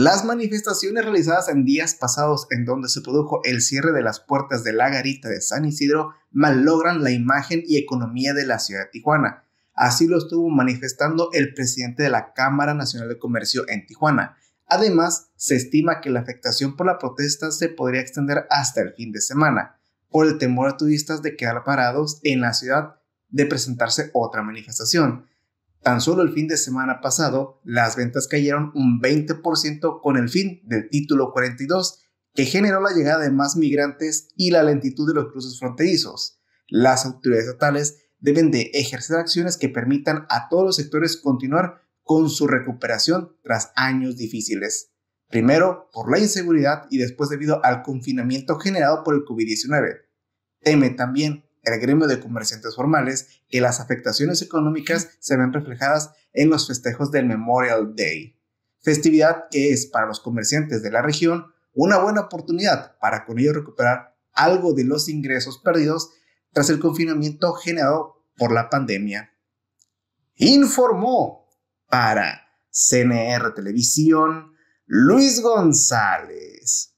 Las manifestaciones realizadas en días pasados en donde se produjo el cierre de las puertas de la garita de San Isidro malogran la imagen y economía de la ciudad de Tijuana. Así lo estuvo manifestando el presidente de la Cámara Nacional de Comercio en Tijuana. Además, se estima que la afectación por la protesta se podría extender hasta el fin de semana, por el temor a turistas de quedar parados en la ciudad de presentarse otra manifestación. Tan solo el fin de semana pasado, las ventas cayeron un 20% con el fin del título 42, que generó la llegada de más migrantes y la lentitud de los cruces fronterizos. Las autoridades estatales deben de ejercer acciones que permitan a todos los sectores continuar con su recuperación tras años difíciles. Primero, por la inseguridad y después debido al confinamiento generado por el COVID-19. Teme también el gremio de comerciantes formales, que las afectaciones económicas se ven reflejadas en los festejos del Memorial Day, festividad que es para los comerciantes de la región una buena oportunidad para con ello recuperar algo de los ingresos perdidos tras el confinamiento generado por la pandemia. Informó para CNR Televisión Luis González.